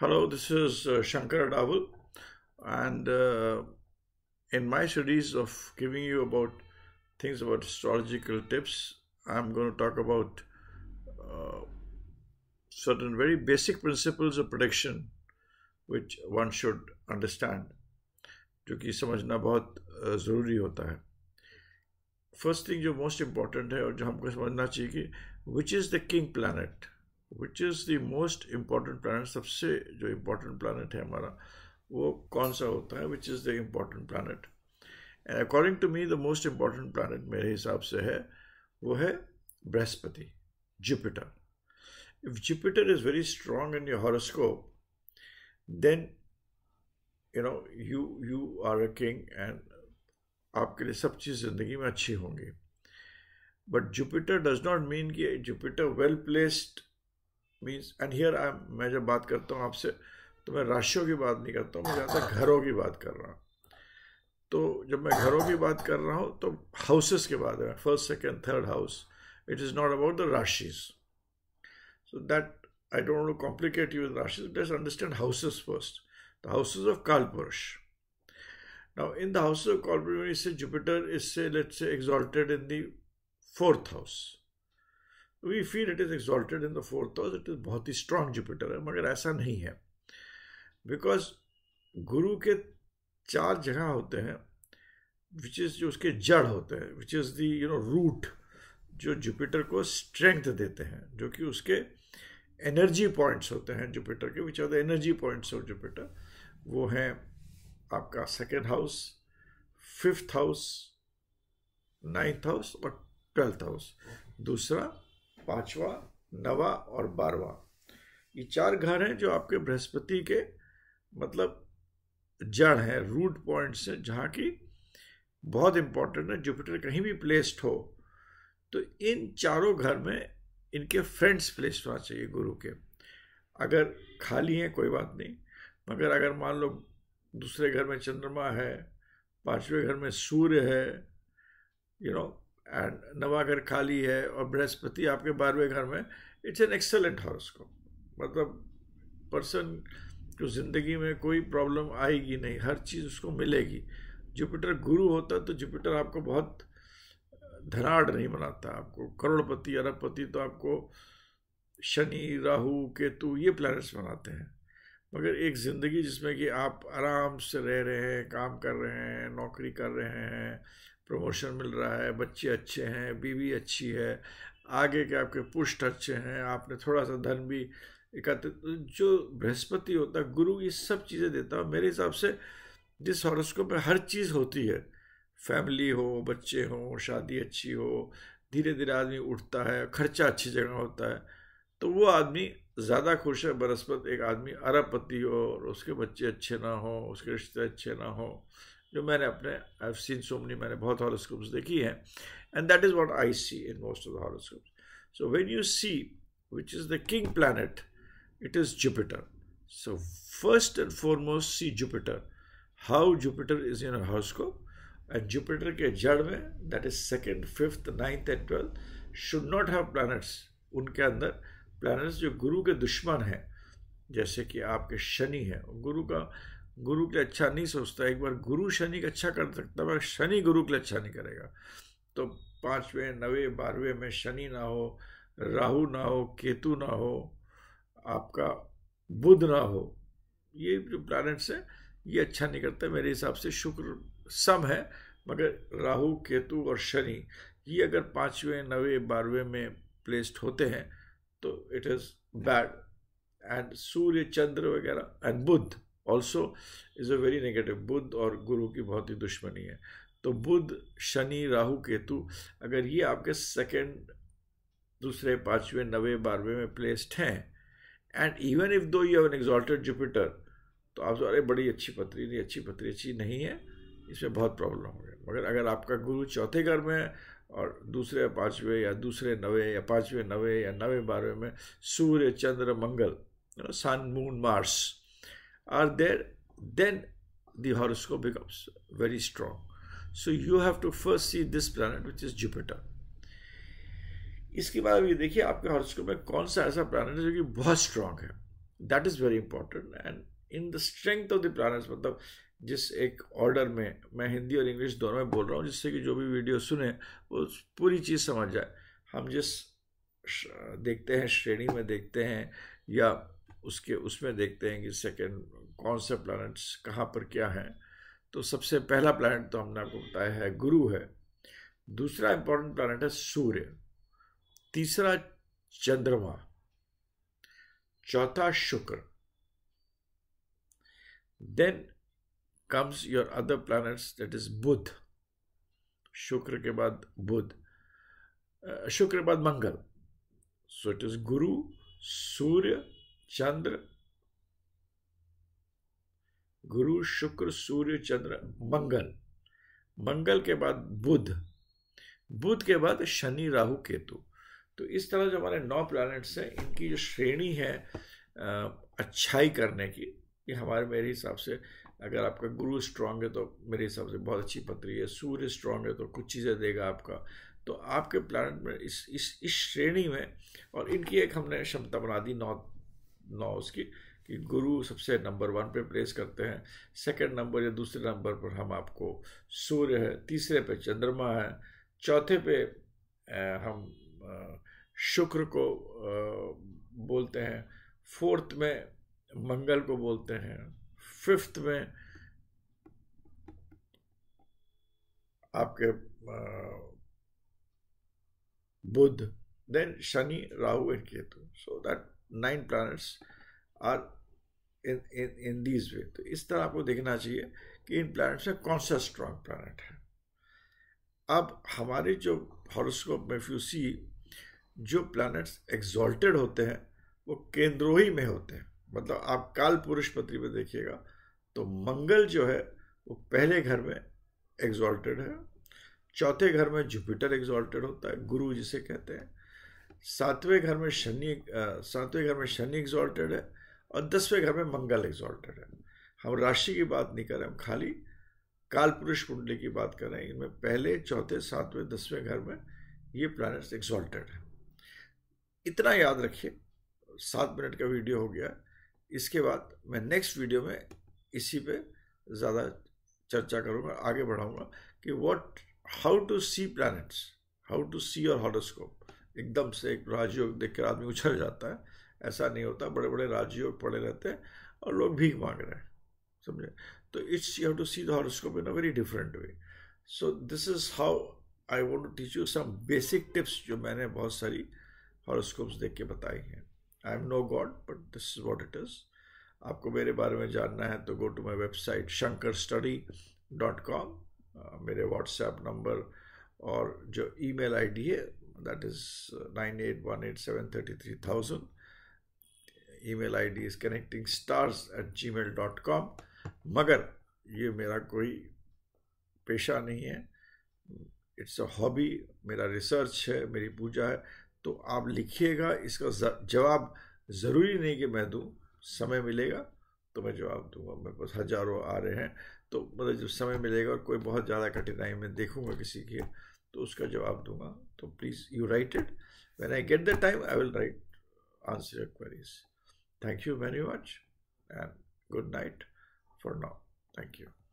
Hello, this is uh, Shankar Davul, and uh, in my series of giving you about things about astrological tips, I'm going to talk about uh, certain very basic principles of prediction which one should understand, जो कि समझना बहुत ज़रूरी होता है first thing जो most important है और जो हमको समझना चाहिए कि which which is the most important planet सबसे जो इम्पोर्टेंट प्लानट है हमारा वो कौन सा होता है which is the important planet and according to me the most important planet मेरे हिसाब से है वो है Brihaspati Jupiter if Jupiter is very strong in your horoscope then you know you you are a king and आपके लिए सब चीज़ ज़िंदगी में अच्छी होंगी but Jupiter does not mean कि Jupiter well placed means and here I मैं जब बात करता हूँ आपसे तो मैं राशियों की बात नहीं करता हूँ मैं ज़्यादा घरों की बात कर रहा हूँ तो जब मैं घरों की बात कर रहा हूँ तो हाउसेस के बारे में first second third house it is not about the राशिज so that I don't know complicate you राशिज that understand houses first the houses of Kalapurusha now in the houses of Kalapurusha say Jupiter is say let say exalted in the fourth house we feel it is exalted in the fourth house it is बहुत ही strong Jupiter है मगर ऐसा नहीं है because गुरु के चार जगह होते हैं विच इज़ जो उसके जड़ होते हैं which is the you know root जो जुपिटर को स्ट्रेंथ देते हैं जो कि उसके एनर्जी पॉइंट्स होते हैं जुपिटर के which are the energy points of Jupiter वो हैं आपका second house fifth house ninth house और ट्वेल्थ हाउस दूसरा पांचवा नवा और बारवा ये चार घर हैं जो आपके बृहस्पति के मतलब जड़ है रूट पॉइंट्स हैं जहाँ की बहुत इंपॉर्टेंट है जुपिटर कहीं भी प्लेस्ड हो तो इन चारों घर में इनके फ्रेंड्स प्लेस्ड होना चाहिए गुरु के अगर खाली हैं कोई बात नहीं मगर अगर मान लो दूसरे घर में चंद्रमा है पांचवें घर में सूर्य है you you know know, and नवागर खाली है और बृहस्पति आपके बारहवें घर में इट्स एन एक्सेलेंट हाउस को मतलब पर्सन को ज़िंदगी में कोई प्रॉब्लम आएगी नहीं हर चीज़ उसको मिलेगी जुपिटर गुरु होता तो जुपिटर आपको बहुत धनाढ़ नहीं बनाता आपको करोड़पति अरबपति तो आपको शनि राहु केतु ये प्लैनेट्स बनाते हैं मगर एक ज़िंदगी जिसमें कि आप आराम से रह रहे हैं काम कर रहे हैं नौकरी कर रहे हैं प्रमोशन मिल रहा है बच्चे अच्छे हैं बीवी अच्छी है आगे के आपके पुष्ट अच्छे हैं आपने थोड़ा सा धन भी एकत्रित तो जो बृहस्पति होता है गुरु ये सब चीज़ें देता है मेरे हिसाब से जिस हॉरोस्कोप में हर चीज़ होती है फैमिली हो बच्चे हो शादी अच्छी हो धीरे धीरे आदमी उठता है खर्चा अच्छी जगह होता है तो वो आदमी ज़्यादा खुश है बृहस्पति एक आदमी अरबपति हो और उसके बच्चे अच्छे ना हो उसके रिश्ते अच्छे ना हों जो मैंने अपने आई सीन सो मनी मैंने बहुत हॉरोस्कोप्स देखी हैं and that is what I see in most of the horoscopes so when you see which is the king planet it is Jupiter so first and foremost see Jupiter how Jupiter is in horoscope and Jupiter के जड़ में that is second fifth ninth and twelfth should not have planets उनके अंदर planets जो गुरु के दुश्मन हैं जैसे कि आपके शनि हैं गुरु का गुरु के लिए अच्छा नहीं सोचता एक बार गुरु शनि का अच्छा कर सकता है शनि गुरु के लिए अच्छा नहीं करेगा तो पाँचवें नवे बारहवें में शनि ना हो राहु ना हो केतु ना हो आपका बुध ना हो ये जो प्लानट्स हैं ये अच्छा नहीं करता मेरे हिसाब से शुक्र सम है मगर राहु केतु और शनि ये अगर पाँचवें नवे बारहवें में प्लेस्ड होते हैं तो it is bad and Surya Chandra वगैरह and Budh also is a very negative Budh और गुरु की बहुत ही दुश्मनी है तो बुद्ध शनि राहु केतु अगर ये आपके सेकेंड दूसरे पाँचवें नवे बारहवें में प्लेस्ड हैं and even if though you have an exalted Jupiter तो आप तो, अरे बड़ी अच्छी पत्री नहीं अच्छी पत्री अच्छी नहीं है इसमें बहुत प्रॉब्लम हो गया मगर अगर आपका गुरु चौथे घर में है और दूसरे पाँचवें या दूसरे नवे या पाँचवें नवे या नवे बारहवें में Surya Chandra Mangal sun moon Mars are there, then the horoscope becomes very strong. So you have to first see this planet which is Jupiter. इसके बाद अभी देखिए आपके हॉरोस्कोप में कौन सा ऐसा प्लानट है जो कि बहुत स्ट्रांग है that is very important and in the strength of the planets मतलब जिस एक ऑर्डर में मैं हिंदी और इंग्लिश दोनों में बोल रहा हूँ जिससे कि जो भी वीडियो सुने वो पूरी चीज़ समझ जाए हम जिस देखते हैं श्रेणी में देखते हैं या उसके उसमें देखते हैं कि सेकेंड कौन से प्लानट्स कहाँ पर क्या हैं तो सबसे पहला प्लानट तो हमने आपको बताया है गुरु है दूसरा इंपॉर्टेंट प्लानट है सूर्य तीसरा चंद्रमा चौथा Shukra then comes your other planets that is Budh Shukra के बाद बुध शुक्र के बाद मंगल सो इट इज गुरु सूर्य चंद्र गुरु शुक्र सूर्य चंद्र मंगल मंगल के बाद बुध बुध के बाद शनि राहु केतु तो इस तरह जो हमारे नौ प्लैनेट्स हैं इनकी जो श्रेणी है अच्छाई करने की ये हमारे मेरे हिसाब से अगर आपका गुरु स्ट्रांग है तो मेरे हिसाब से बहुत अच्छी पत्री है सूर्य स्ट्रांग है तो कुछ चीज़ें देगा आपका तो आपके प्लानट में इस इस इस श्रेणी में और इनकी एक हमने क्षमता बना दी नौ नौ उसकी कि गुरु सबसे नंबर वन पे प्लेस करते हैं सेकंड नंबर या दूसरे नंबर पर हम आपको सूर्य है तीसरे पे चंद्रमा है चौथे पे हम शुक्र को बोलते हैं फोर्थ में मंगल को बोलते हैं फिफ्थ में आपके Budh then Shani Rahu and Ketu so that nine planets are in in in these way तो इस तरह आपको देखना चाहिए कि इन प्लानट्स में कौन सा स्ट्रॉन्ग प्लानट है अब हमारे जो हॉरोस्कोप में फ्यू सी जो प्लानट्स एग्जॉल्टेड होते हैं वो केंद्रोही में होते हैं मतलब आप काल पुरुष पत्री में देखिएगा तो मंगल जो है वो पहले घर में एग्जॉल्टेड है चौथे घर में जुपिटर एग्जॉल्टेड होता है गुरु जिसे कहते हैं सातवें घर में शनि सातवें घर में शनि एग्जॉल्टेड है और दसवें घर में मंगल एग्जॉल्टेड है हम राशि की बात नहीं कर रहे हम खाली काल पुरुष कुंडली की बात कर रहे हैं इनमें पहले चौथे सातवें दसवें घर में ये प्लैनेट्स एग्जॉल्टेड है इतना याद रखिए सात मिनट का वीडियो हो गया इसके बाद मैं नेक्स्ट वीडियो में इसी पे ज़्यादा चर्चा करूँगा आगे बढ़ाऊँगा कि what how to see planets how to see और हॉरोस्कोप एकदम से एक राजयोग देख कर आदमी उछल जाता है ऐसा नहीं होता बड़े बड़े राजयोग पड़े रहते हैं और लोग भीख मांग रहे हैं समझे तो it's you have to see the horoscope in a very different way so this is how I want to teach you some basic tips जो मैंने बहुत सारी हॉरोस्कोप्स देख के बताई हैं I am no god but this is what it is आपको मेरे बारे में जानना है तो go to my website Shankar study dot com मेरे व्हाट्सएप नंबर और जो ई मेल आई डी है that is 9818733,000. Email ID is connecting stars at gmail dot com मगर ये मेरा कोई पेशा नहीं है इट्स अ हॉबी मेरा रिसर्च है मेरी पूजा है तो आप लिखिएगा इसका जवाब ज़रूरी नहीं कि मैं दूँ समय मिलेगा तो मैं जवाब दूंगा मेरे पास हज़ारों आ रहे हैं तो मतलब जब समय मिलेगा कोई बहुत ज़्यादा कठिनाई में देखूंगा किसी की तो उसका जवाब दूंगा तो please you write it when I get the time I will write answer your queries thank you very much and good night for now thank you